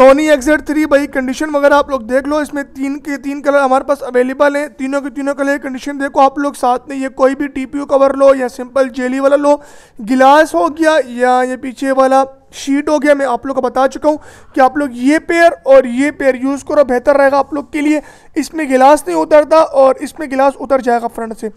Soni XZ three भाई condition वगैरह आप लोग देख लो इसमें तीन के तीन कलर हमारे पास अवेलेबल हैं तीनों के तीनों कलर कंडीशन देखो आप लोग साथ में ये कोई भी टीपीयू कवर लो या सिंपल जेली वाला लो गिलास हो गया या ये पीछे वाला शीट हो गया मैं आप लोग को बता चुका हूँ कि आप लोग ये पेयर और ये पेयर यूज़ करो बेहतर रहेगा आप लोग के लिए इसमें गिलास नहीं उतरता और इसमें गिलास उतर जाएगा फ्रंट से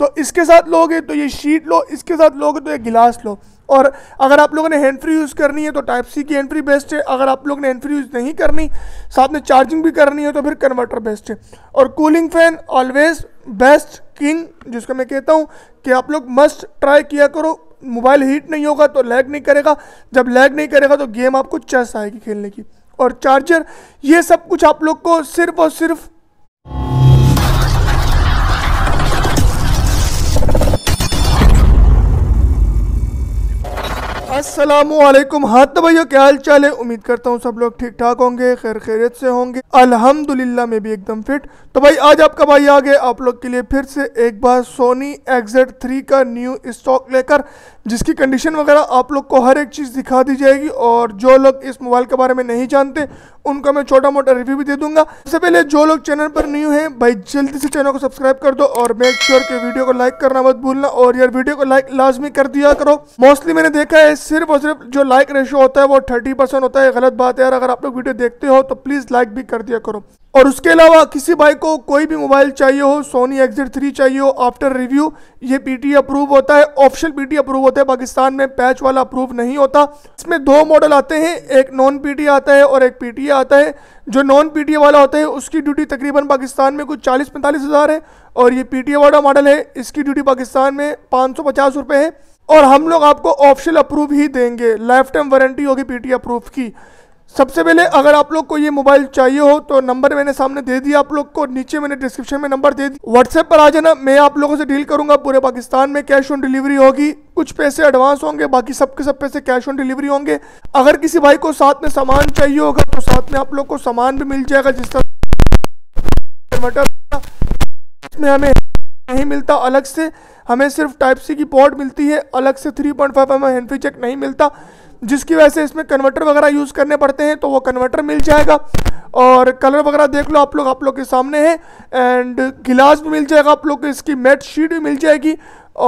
तो इसके साथ लोगे तो ये शीट लो इसके साथ लोगे तो ये गिलास लो और अगर आप लोगों ने हैंड फ्री यूज़ करनी है तो टाइप सी की हैंड फ्री बेस्ट है अगर आप लोग ने हैंड फ्री यूज़ नहीं करनी साथ में चार्जिंग भी करनी है तो फिर कन्वर्टर बेस्ट है और cooling fan always best king जिसको मैं कहता हूँ कि आप लोग मस्ट ट्राई किया करो मोबाइल हीट नहीं होगा तो लैग नहीं करेगा जब लैग नहीं करेगा तो गेम आपको चेस आएगी खेलने की और चार्जर ये सब कुछ आप लोग को सिर्फ और सिर्फ असलम हाथ तो भैया क्या हाल चाल है उम्मीद करता हूँ सब लोग ठीक ठाक होंगे खैर खैरियत से होंगे अल्हम्दुलिल्लाह मैं भी एकदम फिट तो भाई आज आपका भाई आ गए आप लोग के लिए फिर से एक बार सोनी एक्जेड थ्री का न्यू स्टॉक लेकर जिसकी कंडीशन वगैरह आप लोग को हर एक चीज़ दिखा दी जाएगी और जो लोग इस मोबाइल के बारे में नहीं जानते उनका मैं छोटा मोटा रिव्यू भी दे दूंगा सबसे पहले जो लोग चैनल पर न्यू है भाई जल्दी से चैनल को सब्सक्राइब कर दो और मेक श्योर के वीडियो को लाइक करना मत भूलना और यार वीडियो को लाइक लाजमी कर दिया करो मोस्टली मैंने देखा है सिर्फ और सिर्फ जो लाइक रेशियो होता है वो थर्टी होता है गलत बात है यार अगर आप लोग वीडियो देखते हो तो प्लीज लाइक भी कर दिया करो और उसके अलावा किसी भाई को कोई भी मोबाइल चाहिए हो सोनी एक्जिट थ्री चाहिए हो आफ्टर रिव्यू ये पीटी अप्रूव होता है ऑप्शन पीटी अप्रूव होता है पाकिस्तान में पैच वाला अप्रूव नहीं होता इसमें दो मॉडल आते हैं एक नॉन पीटी आता है और एक पीटी आता है जो नॉन पीटी वाला होता है उसकी ड्यूटी तकरीबन पाकिस्तान में कुछ चालीस पैंतालीस हज़ार है और ये पी वाला मॉडल है इसकी ड्यूटी पाकिस्तान में पाँच सौ पचास रुपये है और हम लोग आपको ऑप्शन अप्रूव ही देंगे लाइफ टाइम वारंटी होगी पी अप्रूव की सबसे पहले अगर आप लोग को ये मोबाइल चाहिए हो तो नंबर मैंने सामने दे दिया आप लोग को नीचे मैंने डिस्क्रिप्शन में नंबर दे दिया व्हाट्सएप पर आ जाना मैं आप लोगों से डील करूंगा पूरे पाकिस्तान में कैश ऑन डिलीवरी होगी कुछ पैसे एडवांस होंगे बाकी सब के सब पैसे कैश ऑन डिलीवरी होंगे अगर किसी भाई को साथ में सामान चाहिए होगा तो साथ में आप लोग को सामान भी मिल जाएगा जिस तरह में हमें नहीं मिलता अलग से हमें सिर्फ टाइप सी की पोर्ट मिलती है अलग से three point five M M handsfree check नहीं मिलता जिसकी वजह से इसमें कन्वर्टर वगैरह यूज़ करने पड़ते हैं तो वो कन्वर्टर मिल जाएगा और कलर वगैरह देख लो आप लोग आप लोग के सामने हैं एंड गिलास भी मिल जाएगा आप लोग को इसकी मेट शीट भी मिल जाएगी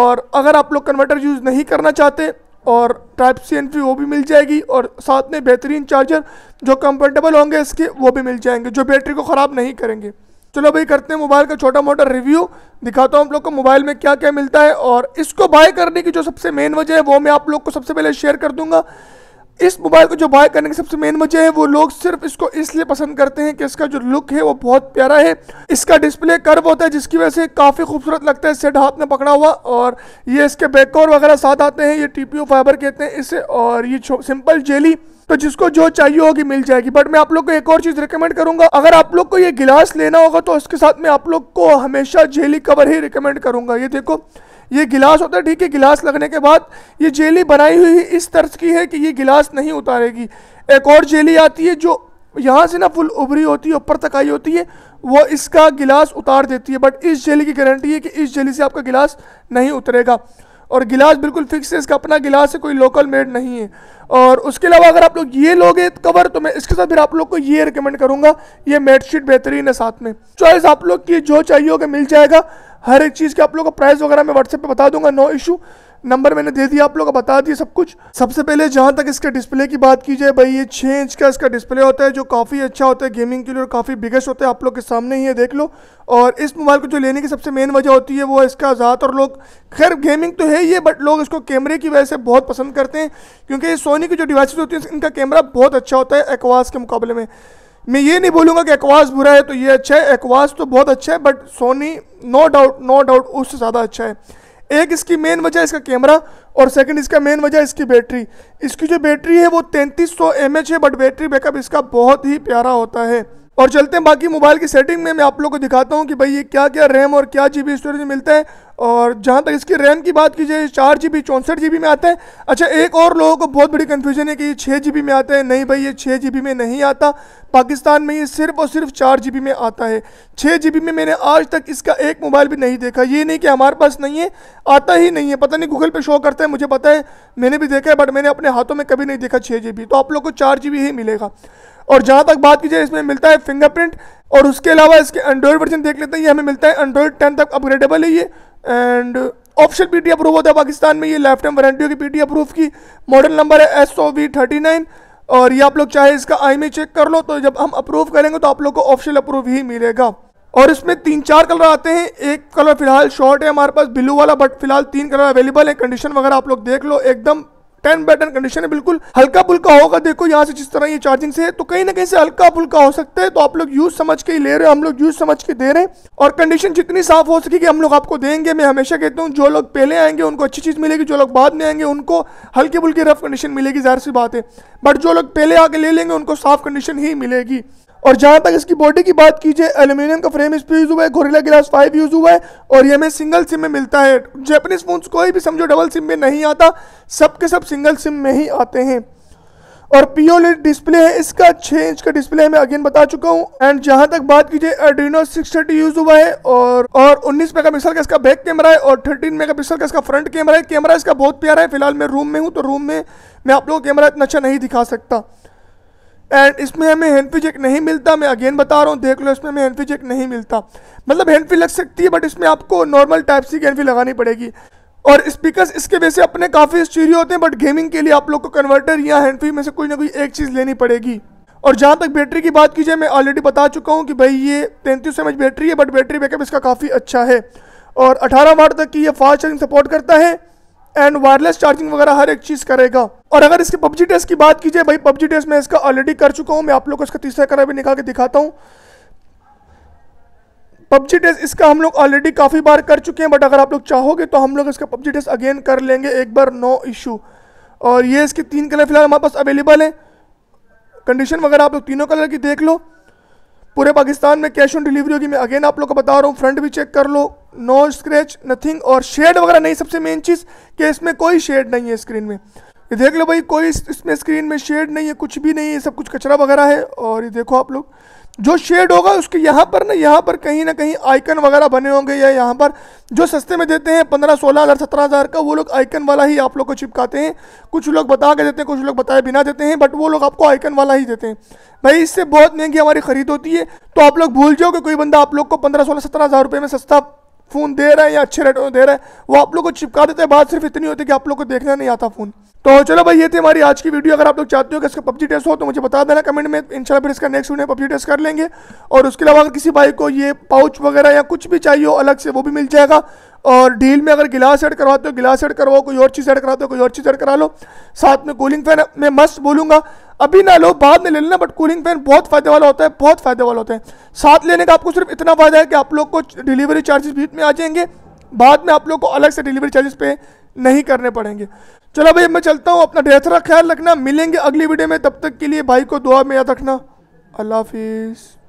और अगर आप लोग कन्वर्टर यूज़ नहीं करना चाहते और टाइप सी एन वो भी मिल जाएगी और साथ में बेहतरीन चार्जर जो कंफर्टेबल होंगे इसके वो भी मिल जाएंगे जो बैटरी को ख़राब नहीं करेंगे चलो भाई करते हैं मोबाइल का छोटा मोटा रिव्यू दिखाता हूँ आप लोग को मोबाइल में क्या क्या मिलता है और इसको बाय करने की जो सबसे मेन वजह है वो मैं आप लोग को सबसे पहले शेयर कर दूंगा इस मोबाइल को जो बाय करने की सबसे मेन वजह है वो लोग सिर्फ इसको इसलिए पसंद करते हैं कि इसका जो लुक है वो बहुत प्यारा है इसका डिस्प्ले कर्व होता है जिसकी वजह से काफ़ी खूबसूरत लगता है सेट हाथ में पकड़ा हुआ और ये इसके बैकओर वगैरह साथ आते हैं ये टी फाइबर कहते हैं इसे और ये सिंपल जेली तो जिसको जो चाहिए होगी मिल जाएगी बट मैं आप लोग को एक और चीज रिकमेंड करूंगा अगर आप लोग को ये गिलास लेना होगा तो उसके साथ में आप लोग को हमेशा जेली कवर ही रिकमेंड करूंगा ये देखो ये गिलास होता है ठीक है गिलास लगने के बाद ये जेली बनाई हुई इस तर्ज की है कि ये गिलास नहीं उतारेगी एक और जेली आती है जो यहाँ से ना फुल उभरी होती है ऊपर तक आई होती है वो इसका गिलास उतार देती है बट इस जेली की गारंटी है कि इस जेली से आपका गिलास नहीं उतरेगा और गिलास बिल्कुल फिक्स है इसका अपना गिलास है कोई लोकल मेड नहीं है और उसके अलावा अगर आप लोग ये लोगे कवर तो मैं इसके साथ फिर आप लोग को ये रिकमेंड करूंगा ये मेड शीट बेहतरीन है साथ में चॉइस आप लोग की जो चाहिए होगा मिल जाएगा हर एक चीज़ के आप लोग को प्राइस वगैरह मैं व्हाट्सएप पे बता दूंगा नो इशू नंबर मैंने दे दिया आप लोग बता दिए सब कुछ सबसे पहले जहाँ तक इसके डिस्प्ले की बात की जाए भाई ये छः इंच का इसका डिस्प्ले होता है जो काफ़ी अच्छा होता है गेमिंग के लिए और काफ़ी बिगेस्ट होता है आप लोग के सामने ही है देख लो और इस मोबाइल को जो लेने की सबसे मेन वजह होती है वो इसका ज़्यादातर लोग खैर गेमिंग तो है ही है बट लोग इसको कैमरे की वजह से बहुत पसंद करते हैं क्योंकि ये सोनी की जो डिवाइसेज होती हैं इनका कैमरा बहुत अच्छा होता है एक्वास के मुकाबले में मैं ये नहीं बोलूँगा कि एक्वास बुरा है तो ये अच्छा है एक्वास तो बहुत अच्छा है but Sony no doubt no doubt उससे ज़्यादा अच्छा है एक इसकी मेन वजह इसका कैमरा और सेकंड इसका मेन वजह इसकी बैटरी इसकी जो बैटरी है वो 3300 सौ है बट बैटरी बैकअप इसका बहुत ही प्यारा होता है और चलते हैं बाकी मोबाइल की सेटिंग में मैं आप लोग को दिखाता हूँ कि भाई ये क्या क्या रैम और क्या जी बी स्टोरेज मिलते हैं और जहाँ तक इसकी रैम की बात की जाए चार जी बी चौंसठ जी बी में आता है अच्छा एक और लोगों को बहुत बड़ी कन्फ्यूजन है कि ये छः जी बी में आता है नहीं भाई ये छः जी बी में नहीं आता पाकिस्तान में ये सिर्फ और सिर्फ चार जी बी में आता है छः जी बी में मैंने आज तक इसका एक मोबाइल भी नहीं देखा ये नहीं कि हमारे पास नहीं है आता ही नहीं है पता नहीं गूगल पर शो करता है मुझे पता है मैंने भी देखा है बट मैंने अपने हाथों में कभी नहीं देखा छः जी बी तो आप लोग को चार जी बी ही मिलेगा और जहाँ तक बात की जाए इसमें मिलता है फिंगरप्रिंट और उसके अलावा इसके एंड्रॉयड वर्जन देख लेते हैं ये हमें मिलता है एंड्रॉयड टेन तक अपग्रेडेबल है ये and option P T approve होता है पाकिस्तान में ये टाइम वारंटी वारंटियों की टी अप्रूव की मॉडल नंबर है S O V thirty nine और ये आप लोग चाहे इसका आई में चेक कर लो तो जब हम अप्रूव करेंगे तो आप लोग को ऑप्शन अप्रूव ही मिलेगा और इसमें तीन चार कलर आते हैं एक कलर फिलहाल शॉर्ट है हमारे पास ब्लू वाला बट फिलहाल तीन कलर अवेलेबल है कंडीशन वगैरह आप लोग देख लो एकदम टेन बाय टेन कंडीशन है बिल्कुल हल्का फुल्का होगा देखो यहाँ से जिस तरह ये चार्जिंग से है तो कहीं ना कहीं से हल्का फुल्का हो सकता है तो आप लोग यूज समझ के ही ले रहे हैं हम लोग यूज समझ के दे रहे हैं और कंडीशन जितनी साफ हो सकेगी हम लोग आपको देंगे मैं हमेशा कहता हूँ जो लोग पहले आएंगे उनको अच्छी चीज़ मिलेगी जो लोग बाद में आएंगे उनको हल्की बुल्की रफ कंडीशन मिलेगी जाहिर सी बात है बट जो लोग पहले आके ले लेंगे उनको साफ कंडीशन ही मिलेगी और जहां तक इसकी बॉडी की बात कीजिए एल्यूमिनियम का फ्रेम इस पर यूज़ हुआ है गोरिल्ला ग्लास फाइव यूज़ हुआ है और ये हमें सिंगल सिम में मिलता है जैपनीज फोन कोई भी समझो डबल सिम में नहीं आता सब के सब सिंगल सिम में ही आते हैं और पीओलेड डिस्प्ले e है इसका छः इंच का डिस्प्ले मैं अगेन बता चुका हूँ एंड जहाँ तक बात कीजिए एड्रीनो सिक्स थर्टी यूज़ हुआ है और और 19 पिक्सल का इसका बैक कैमरा है और 13 पिक्सल का इसका फ्रंट कैमरा है कैमरा इसका बहुत प्यारा है फिलहाल मैं रूम में हूँ तो रूम में मैं आप लोगों को कैमरा इतना अच्छा नहीं दिखा सकता एंड इसमें हमें हैंड फ्री चेक नहीं मिलता मैं अगेन बता रहा हूँ देख लो इसमें हमें हैंड फ्री चेक नहीं मिलता मतलब हैंड फ्री लग सकती है बट इसमें आपको normal type C hand free लगानी पड़ेगी और स्पीकर्स इसके वैसे अपने काफ़ी स्टीरियो होते हैं बट गेमिंग के लिए आप लोग को कन्वर्टर या हैंड फ्री में से कोई ना कोई एक चीज़ लेनी पड़ेगी और जहाँ तक बैटरी की बात की जाए मैं ऑलरेडी बता चुका हूँ कि भाई ये तैंतीस एम बैटरी है बट बैटरी बैकअप इसका काफ़ी अच्छा है और अठारह वाट तक की ये फास्ट चार्जिंग सपोर्ट करता है एंड वायरलेस चार्जिंग वगैरह हर एक चीज करेगा और अगर इसके पबजी टेस्ट की बात कीजिए भाई पबजी टेस्ट में इसका ऑलरेडी कर चुका हूँ मैं आप लोग को इसका तीसरा कलर भी निकाल के दिखाता हूँ पबजी टेस्ट इसका हम लोग ऑलरेडी काफ़ी बार कर चुके हैं बट अगर आप लोग चाहोगे तो हम लोग इसका पबजी टेस्ट अगेन कर लेंगे एक बार नो इशू और ये इसके तीन कलर फिलहाल हमारे पास अवेलेबल हैं कंडीशन वगैरह आप लोग तीनों कलर की देख लो पूरे पाकिस्तान में कैश ऑन डिलीवरी होगी मैं अगेन आप लोग को बता रहा हूँ फ्रंट भी चेक कर लो नो स्क्रैच नथिंग और शेड वगैरह नहीं सबसे मेन चीज़ कि इसमें कोई शेड नहीं है स्क्रीन में ये देख लो भाई कोई इसमें स्क्रीन में शेड नहीं है कुछ भी नहीं है सब कुछ कचरा वगैरह है और ये देखो आप लोग जो शेड होगा उसके यहाँ पर ना यहाँ पर कहीं ना कहीं आइकन वगैरह बने होंगे या यहाँ पर जो सस्ते में देते हैं पंद्रह सोलह हज़ार सत्रह हज़ार का वो लोग आइकन वाला ही आप लोग को चिपकाते हैं कुछ लोग बता के देते हैं कुछ लोग बताए बिना देते हैं बट वो लोग आपको आइकन वाला ही देते हैं भाई इससे बहुत महंगी हमारी खरीद होती है तो आप लोग भूल जाओ कि कोई बंदा आप लोग को पंद्रह सोलह सत्रह हज़ार रुपये में सस्ता फ़ोन दे रहा है या अच्छे रेट में दे रहा है वो आप लोग को चिपका देते हैं बात सिर्फ इतनी होती है कि आप लोग को देखना नहीं आता फ़ोन तो चलो भाई ये थी हमारी आज की वीडियो अगर आप लोग चाहते हो कि इसका पब्जी टेस्ट हो तो मुझे बता देना कमेंट में इंशाल्लाह फिर इसका नेक्स्ट वीडियो पब्जी टेस्ट कर लेंगे और उसके अलावा अगर किसी भाई को ये पाउच वगैरह या कुछ भी चाहिए हो अलग से वो भी मिल जाएगा और डील में अगर गिलास ऐड करवाते हो गिलास ऐड करवाओ कोई और चीज़ ऐड कराते हो कोई और चीज़ ऐड करा लो साथ में कूलिंग फैन मैं मस्त बोलूँगा अभी ना लो बाद में ले लेना बट कूलिंग फैन बहुत फायदे वाला होता है बहुत फायदे वाला होता है साथ लेने का आपको सिर्फ इतना फायदा है कि आप लोग को डिलीवरी चार्जेस बीच में आ जाएंगे बाद में आप लोग को अलग से डिलीवरी चार्जेस पे नहीं करने पड़ेंगे चलो भाई मैं चलता हूँ अपना सारा ख्याल रखना मिलेंगे अगली वीडियो में तब तक के लिए भाई को दुआ में याद रखना अल्लाह हाफिज़